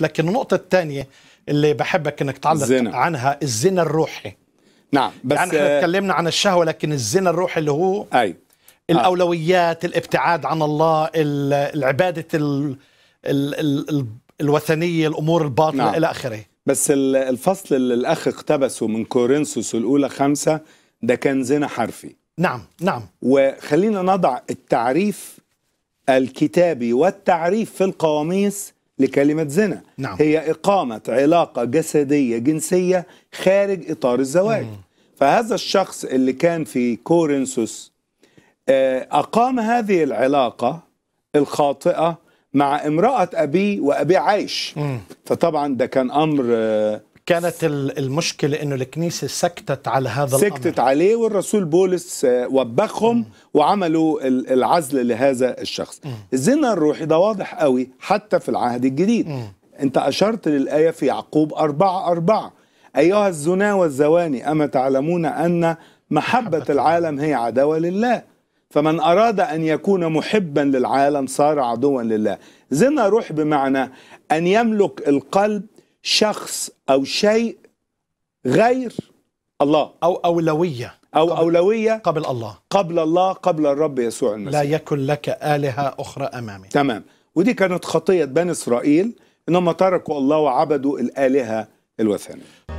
لكن النقطه الثانيه اللي بحبك انك تعلق الزنا. عنها الزنا الروحي نعم بس يعني احنا تكلمنا عن الشهوه لكن الزنا الروحي اللي هو اي آه. الاولويات الابتعاد عن الله العباده الـ الـ الـ الوثنيه الامور الباطله نعم. الى اخره بس الفصل اللي الاخ اقتبسه من كورنثوس الاولى خمسة ده كان زنا حرفي نعم نعم وخلينا نضع التعريف الكتابي والتعريف في القواميس لكلمة زنا نعم. هي إقامة علاقة جسدية جنسية خارج إطار الزواج مم. فهذا الشخص اللي كان في كورنثوس آه، أقام هذه العلاقة الخاطئة مع امرأة أبيه وأبيه عايش مم. فطبعا ده كان أمر آه، كانت المشكلة أنه الكنيسة سكتت على هذا سكتت الأمر سكتت عليه والرسول بولس آه، وبخهم م. وعملوا العزل لهذا الشخص م. الزنا الروحي ده واضح قوي حتى في العهد الجديد م. أنت أشرت للآية في يعقوب أربعة أربعة أيها الزنا والزواني أما تعلمون أن محبة العالم هي عداوة لله فمن أراد أن يكون محبا للعالم صار عدوا لله زنا روح بمعنى أن يملك القلب شخص أو شيء غير الله أو أولوية أو قبل أولوية قبل الله قبل الله قبل الرب يسوع المسيح لا يكن لك آلهة أخرى أمامي تمام ودي كانت خطية بني إسرائيل إنهم تركوا الله وعبدوا الآلهة الوثنية